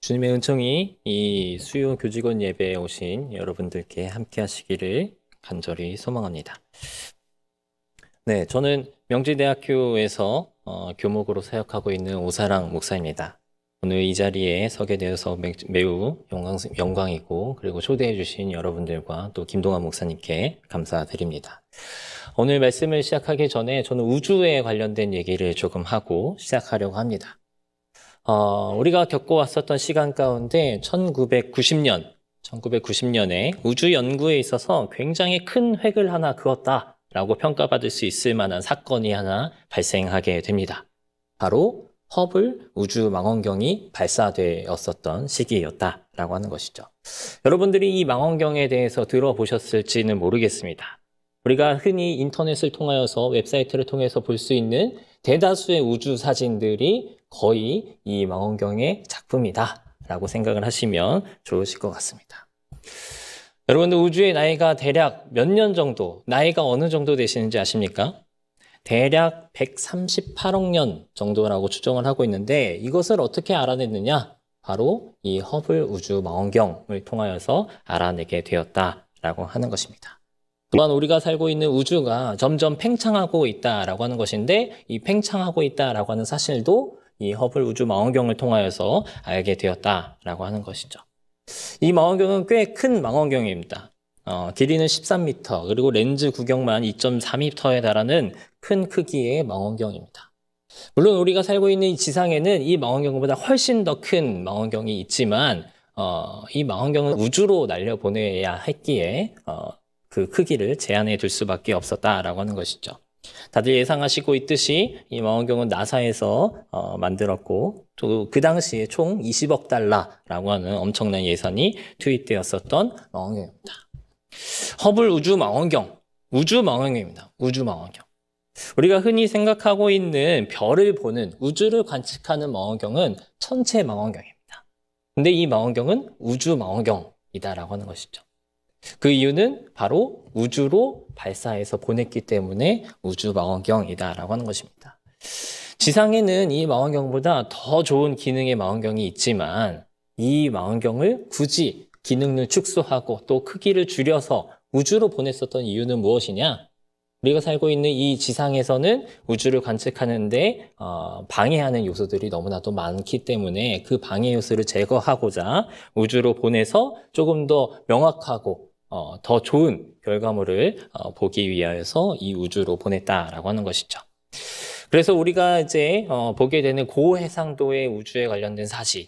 주님의 은총이 이 수요 교직원 예배에 오신 여러분들께 함께 하시기를 간절히 소망합니다. 네, 저는 명지대학교에서 어, 교목으로 사역하고 있는 오사랑 목사입니다. 오늘 이 자리에 서게 되어서 매우 영광, 이고 그리고 초대해 주신 여러분들과 또 김동환 목사님께 감사드립니다. 오늘 말씀을 시작하기 전에 저는 우주에 관련된 얘기를 조금 하고 시작하려고 합니다. 어, 우리가 겪어왔었던 시간 가운데 1990년, 1990년에 우주 연구에 있어서 굉장히 큰 획을 하나 그었다라고 평가받을 수 있을 만한 사건이 하나 발생하게 됩니다. 바로 허블 우주 망원경이 발사되었었던 시기였다라고 하는 것이죠. 여러분들이 이 망원경에 대해서 들어보셨을지는 모르겠습니다. 우리가 흔히 인터넷을 통하여서 웹사이트를 통해서 볼 수 있는 대다수의 우주 사진들이 거의 이 망원경의 작품이다라고 생각을 하시면 좋으실 것 같습니다. 여러분들 우주의 나이가 대략 몇 년 정도, 나이가 어느 정도 되시는지 아십니까? 대략 138억 년 정도라고 추정을 하고 있는데 이것을 어떻게 알아냈느냐? 바로 이 허블 우주 망원경을 통하여서 알아내게 되었다라고 하는 것입니다. 또한 우리가 살고 있는 우주가 점점 팽창하고 있다라고 하는 것인데 이 팽창하고 있다라고 하는 사실도 이 허블 우주 망원경을 통하여서 알게 되었다라고 하는 것이죠. 이 망원경은 꽤 큰 망원경입니다. 어, 길이는 13m, 그리고 렌즈 구경만 2.4m에 달하는 큰 크기의 망원경입니다. 물론 우리가 살고 있는 이 지상에는 이 망원경보다 훨씬 더 큰 망원경이 있지만 어, 이 망원경은 우주로 날려 보내야 했기에 어, 그 크기를 제한해 둘 수밖에 없었다라고 하는 것이죠. 다들 예상하시고 있듯이 이 망원경은 나사에서 어, 만들었고 또 그 당시에 총 20억 달러라고 하는 엄청난 예산이 투입되었었던 망원경입니다. 허블 우주 망원경, 우주 망원경입니다. 우주 망원경. 우리가 흔히 생각하고 있는 별을 보는 우주를 관측하는 망원경은 천체 망원경입니다. 근데 이 망원경은 우주 망원경이다라고 하는 것이죠. 그 이유는 바로 우주로 발사해서 보냈기 때문에 우주 망원경이다라고 하는 것입니다. 지상에는 이 망원경보다 더 좋은 기능의 망원경이 있지만 이 망원경을 굳이 기능을 축소하고 또 크기를 줄여서 우주로 보냈었던 이유는 무엇이냐? 우리가 살고 있는 이 지상에서는 우주를 관측하는데 어, 방해하는 요소들이 너무나도 많기 때문에 그 방해 요소를 제거하고자 우주로 보내서 조금 더 명확하고 어, 더 좋은 결과물을 어, 보기 위하여서 이 우주로 보냈다라고 하는 것이죠. 그래서 우리가 이제 어, 보게 되는 고해상도의 우주에 관련된 사진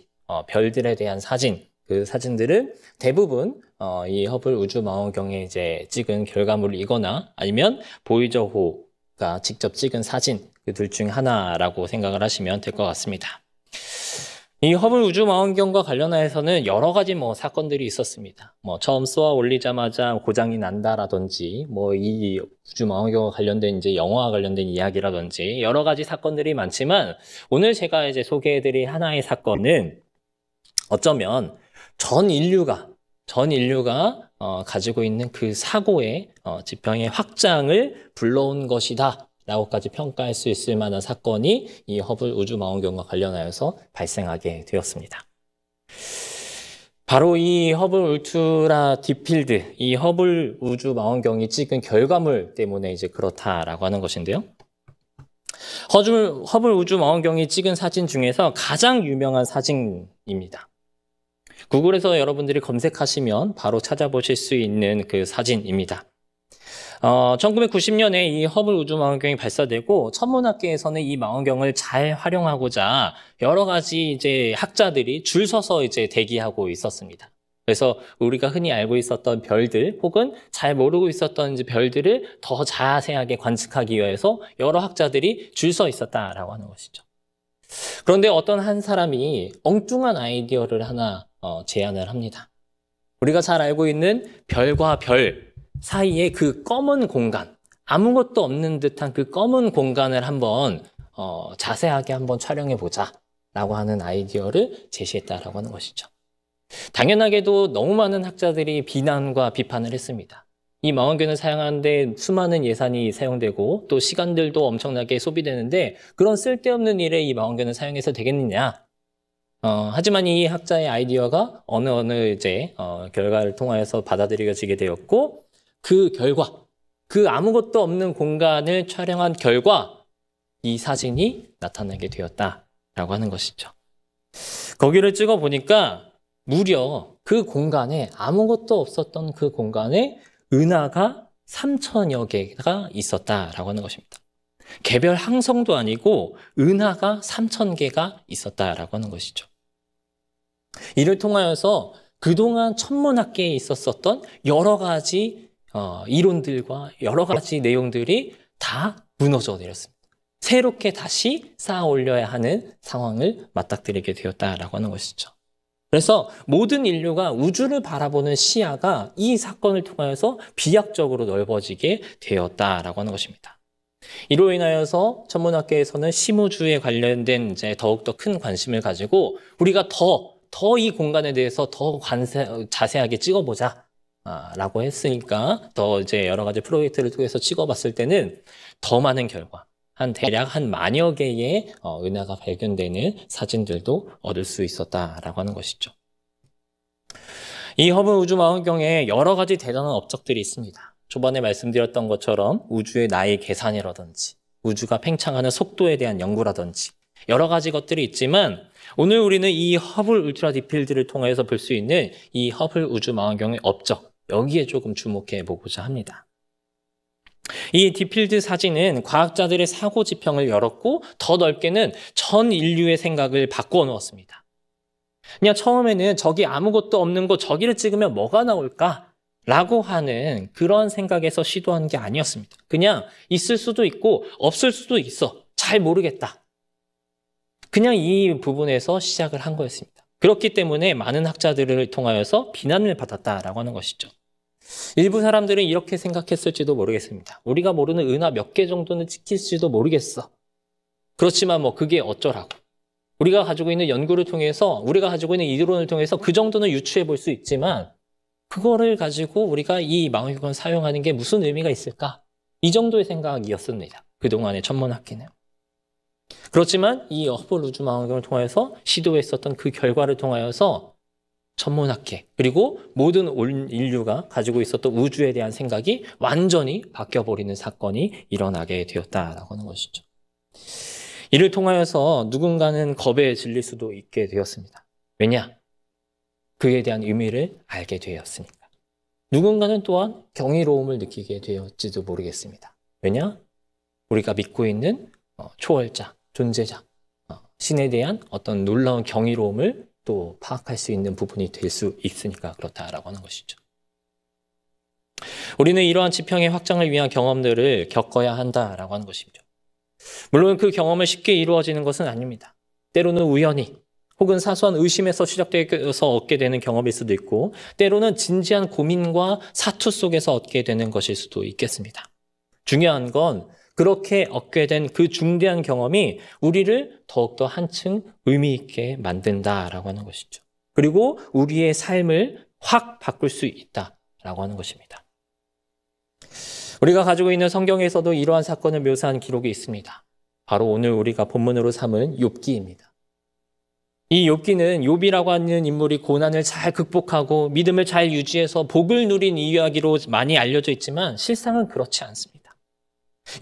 별들에 대한 사진, 그 사진들은 대부분 이 허블 우주 망원경에 이제 찍은 결과물이거나 아니면 보이저호가 직접 찍은 사진 그 둘 중 하나라고 생각을 하시면 될 것 같습니다. 이 허블 우주 망원경과 관련해서는 여러 가지 뭐 사건들이 있었습니다. 뭐 처음 쏘아 올리자마자 고장이 난다라든지 뭐 이 우주 망원경과 관련된 이제 영화와 관련된 이야기라든지 여러 가지 사건들이 많지만 오늘 제가 이제 소개해드릴 하나의 사건은 어쩌면 전 인류가 전 인류가 어, 가지고 있는 그 사고의 어, 지평의 확장을 불러온 것이다. 라고까지 평가할 수 있을 만한 사건이 이 허블 우주 망원경과 관련하여서 발생하게 되었습니다. 바로 이 허블 울트라 딥필드, 이 허블 우주 망원경이 찍은 결과물 때문에 이제 그렇다라고 하는 것인데요. 허블, 허블 우주 망원경이 찍은 사진 중에서 가장 유명한 사진입니다. 구글에서 여러분들이 검색하시면 바로 찾아보실 수 있는 그 사진입니다. 어, 1990년에 이 허블 우주 망원경이 발사되고 천문학계에서는 이 망원경을 잘 활용하고자 여러 가지 이제 학자들이 줄 서서 이제 대기하고 있었습니다. 그래서 우리가 흔히 알고 있었던 별들 혹은 잘 모르고 있었던 이제 별들을 더 자세하게 관측하기 위해서 여러 학자들이 줄 서 있었다라고 하는 것이죠. 그런데 어떤 한 사람이 엉뚱한 아이디어를 하나 어, 제안을 합니다. 우리가 잘 알고 있는 별과 별 사이에 그 검은 공간, 아무것도 없는 듯한 그 검은 공간을 한번 어, 자세하게 한번 촬영해 보자 라고 하는 아이디어를 제시했다라고 하는 것이죠. 당연하게도 너무 많은 학자들이 비난과 비판을 했습니다. 이 망원경을 사용하는데 수많은 예산이 사용되고 또 시간들도 엄청나게 소비되는데 그런 쓸데없는 일에 이 망원경을 사용해서 되겠느냐? 어, 하지만 이 학자의 아이디어가 어느 어느 이제 어, 결과를 통하여서 받아들여지게 되었고 그 결과, 그 아무것도 없는 공간을 촬영한 결과 이 사진이 나타나게 되었다라고 하는 것이죠. 거기를 찍어 보니까 무려 그 공간에 아무것도 없었던 그 공간에 은하가 3천여 개가 있었다라고 하는 것입니다. 개별 항성도 아니고 은하가 3천 개가 있었다라고 하는 것이죠. 이를 통하여서 그동안 천문학계에 있었었던 여러 가지 어, 이론들과 여러 가지 내용들이 다 무너져 내렸습니다. 새롭게 다시 쌓아 올려야 하는 상황을 맞닥뜨리게 되었다라고 하는 것이죠. 그래서 모든 인류가 우주를 바라보는 시야가 이 사건을 통하여서 비약적으로 넓어지게 되었다라고 하는 것입니다. 이로 인하여서 천문학계에서는 심우주에 관련된 이제 더욱더 큰 관심을 가지고 우리가 더, 더 이 공간에 대해서 더 관세, 자세하게 찍어보자. 아, 라고 했으니까 더 이제 여러 가지 프로젝트를 통해서 찍어봤을 때는 더 많은 결과 한 대략 한 만여 개의 어, 은하가 발견되는 사진들도 얻을 수 있었다라고 하는 것이죠. 이 허블 우주 망원경에 여러 가지 대단한 업적들이 있습니다. 초반에 말씀드렸던 것처럼 우주의 나이 계산이라든지 우주가 팽창하는 속도에 대한 연구라든지 여러 가지 것들이 있지만 오늘 우리는 이 허블 울트라 디필드를 통해서 볼 수 있는 이 허블 우주 망원경의 업적 여기에 조금 주목해 보고자 합니다. 이 디필드 사진은 과학자들의 사고 지평을 열었고 더 넓게는 전 인류의 생각을 바꾸어 놓았습니다. 그냥 처음에는 저기 아무것도 없는 곳 저기를 찍으면 뭐가 나올까? 라고 하는 그런 생각에서 시도한 게 아니었습니다. 그냥 있을 수도 있고 없을 수도 있어. 잘 모르겠다. 그냥 이 부분에서 시작을 한 거였습니다. 그렇기 때문에 많은 학자들을 통하여서 비난을 받았다라고 하는 것이죠. 일부 사람들은 이렇게 생각했을지도 모르겠습니다. 우리가 모르는 은하 몇 개 정도는 찍힐지도 모르겠어. 그렇지만 뭐 그게 어쩌라고. 우리가 가지고 있는 연구를 통해서, 우리가 가지고 있는 이론을 통해서 그 정도는 유추해 볼 수 있지만, 그거를 가지고 우리가 이 망원경을 사용하는 게 무슨 의미가 있을까? 이 정도의 생각이었습니다. 그동안의 천문학기는. 그렇지만 이 허브 루주 망원경을 통하여서 시도했었던 그 결과를 통하여서 천문학계 그리고 모든 인류가 가지고 있었던 우주에 대한 생각이 완전히 바뀌어 버리는 사건이 일어나게 되었다라고 하는 것이죠. 이를 통하여서 누군가는 겁에 질릴 수도 있게 되었습니다. 왜냐? 그에 대한 의미를 알게 되었으니까. 누군가는 또한 경이로움을 느끼게 되었지도 모르겠습니다. 왜냐? 우리가 믿고 있는 어, 초월자, 존재자, 어, 신에 대한 어떤 놀라운 경이로움을 또 파악할 수 있는 부분이 될 수 있으니까 그렇다라고 하는 것이죠. 우리는 이러한 지평의 확장을 위한 경험들을 겪어야 한다라고 하는 것입니다. 물론 그 경험을 쉽게 이루어지는 것은 아닙니다. 때로는 우연히 혹은 사소한 의심에서 시작되어서 얻게 되는 경험일 수도 있고 때로는 진지한 고민과 사투 속에서 얻게 되는 것일 수도 있겠습니다. 중요한 건 그렇게 얻게 된 그 중대한 경험이 우리를 더욱더 한층 의미 있게 만든다라고 하는 것이죠. 그리고 우리의 삶을 확 바꿀 수 있다라고 하는 것입니다. 우리가 가지고 있는 성경에서도 이러한 사건을 묘사한 기록이 있습니다. 바로 오늘 우리가 본문으로 삼은 욥기입니다. 이 욥기는 욥이라고 하는 인물이 고난을 잘 극복하고 믿음을 잘 유지해서 복을 누린 이야기로 많이 알려져 있지만 실상은 그렇지 않습니다.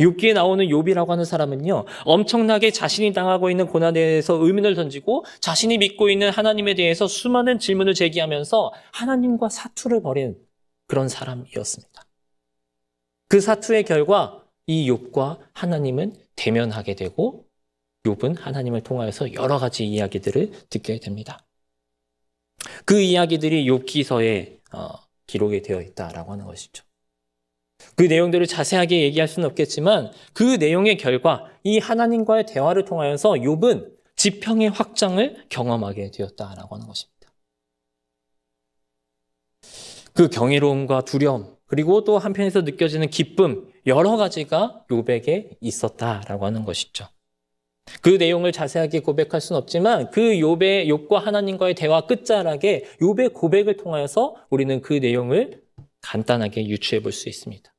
욥기에 나오는 욥이라고 하는 사람은요. 엄청나게 자신이 당하고 있는 고난에 대해서 의문을 던지고 자신이 믿고 있는 하나님에 대해서 수많은 질문을 제기하면서 하나님과 사투를 벌인 그런 사람이었습니다. 그 사투의 결과 이 욥과 하나님은 대면하게 되고 욥은 하나님을 통하여서 여러 가지 이야기들을 듣게 됩니다. 그 이야기들이 욥기서에 어, 기록이 되어 있다라고 하는 것이죠. 그 내용들을 자세하게 얘기할 수는 없겠지만 그 내용의 결과 이 하나님과의 대화를 통하여서 욥은 지평의 확장을 경험하게 되었다라고 하는 것입니다. 그 경이로움과 두려움 그리고 또 한편에서 느껴지는 기쁨 여러 가지가 욥에게 있었다라고 하는 것이죠. 그 내용을 자세하게 고백할 수는 없지만 그 욥의 욥과 하나님과의 대화 끝자락에 욥의 고백을 통하여서 우리는 그 내용을 간단하게 유추해 볼 수 있습니다.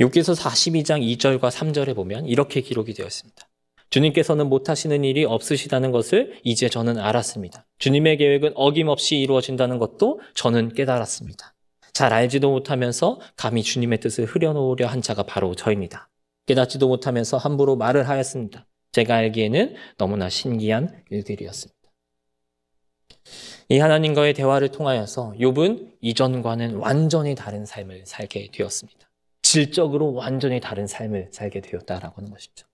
6기서 42장 2절과 3절에 보면 이렇게 기록이 되어 있습니다. 주님께서는 못하시는 일이 없으시다는 것을 이제 저는 알았습니다. 주님의 계획은 어김없이 이루어진다는 것도 저는 깨달았습니다. 잘 알지도 못하면서 감히 주님의 뜻을 흐려놓으려 한 자가 바로 저입니다. 깨닫지도 못하면서 함부로 말을 하였습니다. 제가 알기에는 너무나 신기한 일들이었습니다. 이 하나님과의 대화를 통하여서 욥은 이전과는 완전히 다른 삶을 살게 되었습니다. 질적으로 완전히 다른 삶을 살게 되었다라고 하는 것이죠.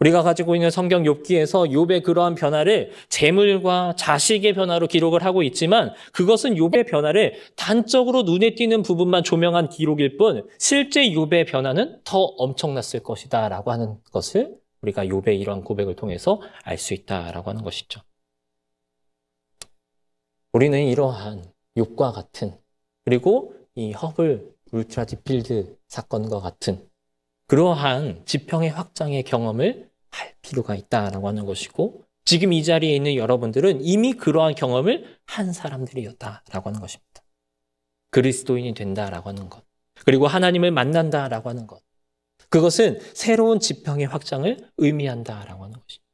우리가 가지고 있는 성경 욥기에서 욥의 그러한 변화를 재물과 자식의 변화로 기록을 하고 있지만 그것은 욥의 변화를 단적으로 눈에 띄는 부분만 조명한 기록일 뿐 실제 욥의 변화는 더 엄청났을 것이다라고 하는 것을 우리가 욥의 이러한 고백을 통해서 알 수 있다라고 하는 것이죠. 우리는 이러한 욥과 같은 그리고 이 헙을 울트라 디필드 사건과 같은 그러한 지평의 확장의 경험을 할 필요가 있다라고 하는 것이고 지금 이 자리에 있는 여러분들은 이미 그러한 경험을 한 사람들이었다라고 하는 것입니다. 그리스도인이 된다라고 하는 것. 그리고 하나님을 만난다라고 하는 것. 그것은 새로운 지평의 확장을 의미한다라고 하는 것입니다.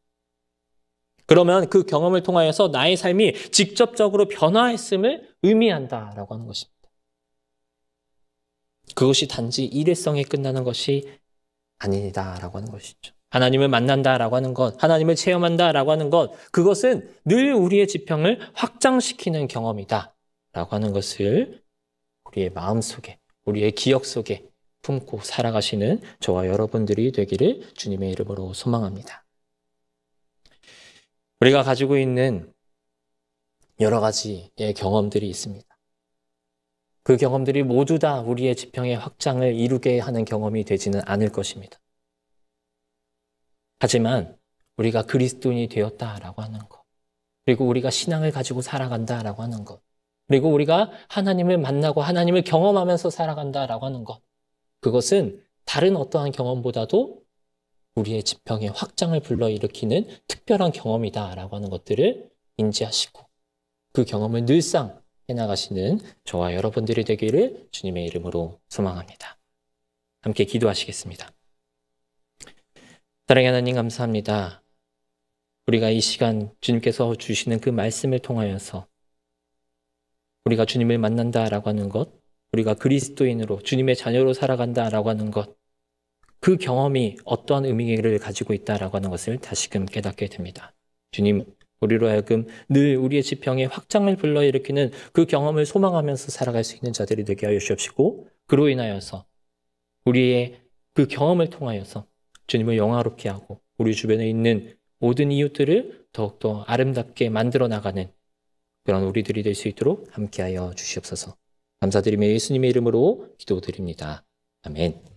그러면 그 경험을 통하여서 나의 삶이 직접적으로 변화했음을 의미한다라고 하는 것입니다. 그것이 단지 일회성에 끝나는 것이 아니다라고 하는 것이죠. 하나님을 만난다라고 하는 것, 하나님을 체험한다라고 하는 것, 그것은 늘 우리의 지평을 확장시키는 경험이다라고 하는 것을 우리의 마음 속에, 우리의 기억 속에 품고 살아가시는 저와 여러분들이 되기를 주님의 이름으로 소망합니다. 우리가 가지고 있는 여러 가지의 경험들이 있습니다. 그 경험들이 모두 다 우리의 지평의 확장을 이루게 하는 경험이 되지는 않을 것입니다. 하지만 우리가 그리스도인이 되었다라고 하는 것, 그리고 우리가 신앙을 가지고 살아간다라고 하는 것, 그리고 우리가 하나님을 만나고 하나님을 경험하면서 살아간다라고 하는 것, 그것은 다른 어떠한 경험보다도 우리의 지평의 확장을 불러일으키는 특별한 경험이다라고 하는 것들을 인지하시고 그 경험을 늘상 해나가시는 저와 여러분들이 되기를 주님의 이름으로 소망합니다. 함께 기도하시겠습니다. 사랑해 하나님 감사합니다. 우리가 이 시간 주님께서 주시는 그 말씀을 통하여서 우리가 주님을 만난다라고 하는 것, 우리가 그리스도인으로 주님의 자녀로 살아간다라고 하는 것, 그 경험이 어떠한 의미를 가지고 있다라고 하는 것을 다시금 깨닫게 됩니다. 주님, 우리로 하여금 늘 우리의 지평에 확장을 불러일으키는 그 경험을 소망하면서 살아갈 수 있는 자들이 되게 하여 주옵시고 그로 인하여서 우리의 그 경험을 통하여서 주님을 영화롭게 하고 우리 주변에 있는 모든 이웃들을 더욱더 아름답게 만들어 나가는 그런 우리들이 될 수 있도록 함께하여 주시옵소서. 감사드리며 예수님의 이름으로 기도드립니다. 아멘.